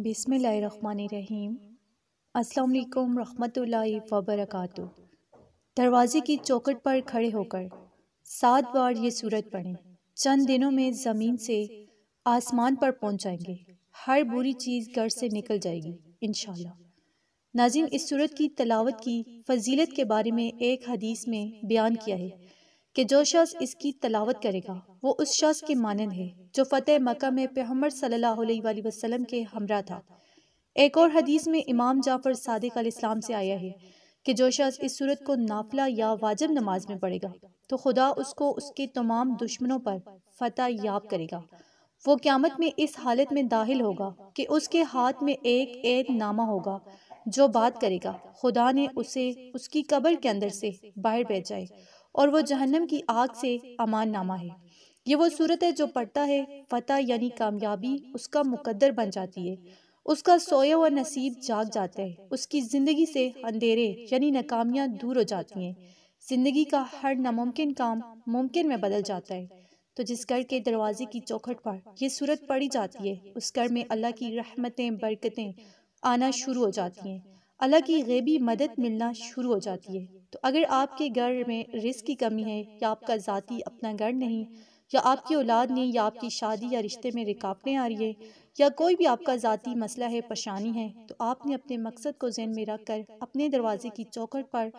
बिसमीम अस्सलाम रहमतुल्लाहि व दरवाजे की चौकट पर खड़े होकर सात बार ये सूरत पढ़ें चंद दिनों में ज़मीन से आसमान पर पहुंच जाएंगे हर बुरी चीज़ घर से निकल जाएगी इन नाजिम इस सूरत की तलावत की फजीलत के बारे में एक हदीस में बयान किया है कि जो शख्स इसकी तलावत करेगा वो उस शख्स के मानंद है जो फ़तेह मक्का में पैगम्बर सल्लल्लाहु अलैहि वसल्लम के हमरा था एक और हदीस में इमाम जाफ़र सादिक अल इस्लाम से आया है कि जो शख्स इस सूरत को नाफला या वाजिब नमाज में पढ़ेगा तो खुदा उसको उसके तमाम दुश्मनों पर फतेह याब करेगा वो क्यामत में इस हालत में दाखिल होगा कि उसके हाथ में एक एक नामा होगा जो बात करेगा खुदा ने उसे उसकी कबर के अंदर से बाहर जाए और वो जहन्नम की आग से अमान नामा है ये वो सूरत है जो पढ़ता है फतेह यानी कामयाबी उसका मुकद्दर बन जाती है उसका सोया हुआ नसीब जाग जाता है उसकी ज़िंदगी से अंधेरे यानी नाकामियाँ दूर हो जाती हैं ज़िंदगी का हर नामुमकिन काम मुमकिन में बदल जाता है तो जिस घर के दरवाजे की चौखट पर यह सूरत पड़ी जाती है उस घर में अल्लाह की रहमतें बरकतें आना शुरू हो जाती हैं अल्लाह की गैबी मदद मिलना शुरू हो जाती है तो अगर तो आपके घर में रिस्क की कमी है या आपका ज़ाती अपना घर नहीं या आपकी औलाद नहीं या आपकी शादी या रिश्ते में रिकावटें आ रही है या कोई भी आपका जतीी मसला है परेशानी है तो आपने तो अपने मकसद को जहन में रख कर अपने दरवाजे की चौकट पर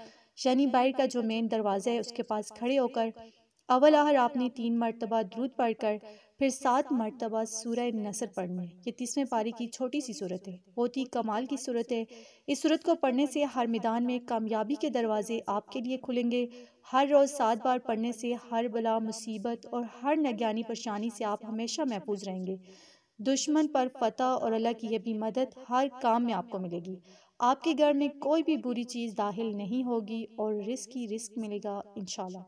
यानी बाहर का जो मेन दरवाज़ा है उसके पास खड़े होकर अवल आपने तीन मरतबा दूध पढ़ कर फिर सात मरतबा सूरह नसर पढ़ने ये तीसवें पारी की छोटी सी सूरत है बहुत ही कमाल की सूरत है इस सूरत को पढ़ने से हर मैदान में कामयाबी के दरवाजे आपके लिए खुलेंगे हर रोज़ सात बार पढ़ने से हर बला मुसीबत और हर नज्ञानी परेशानी से आप हमेशा महफूज रहेंगे दुश्मन पर फतह और अल्लाह की यह भी मदद हर काम में आपको मिलेगी आपके घर में कोई भी बुरी चीज़ दाखिल नहीं होगी और रिस्क ही रिस्क मिलेगा इनशाला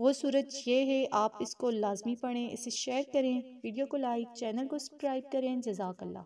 वो सूरज ये है आप इसको लाजमी पढ़ें इसे शेयर करें वीडियो को लाइक चैनल को सब्सक्राइब करें जजाकल्ला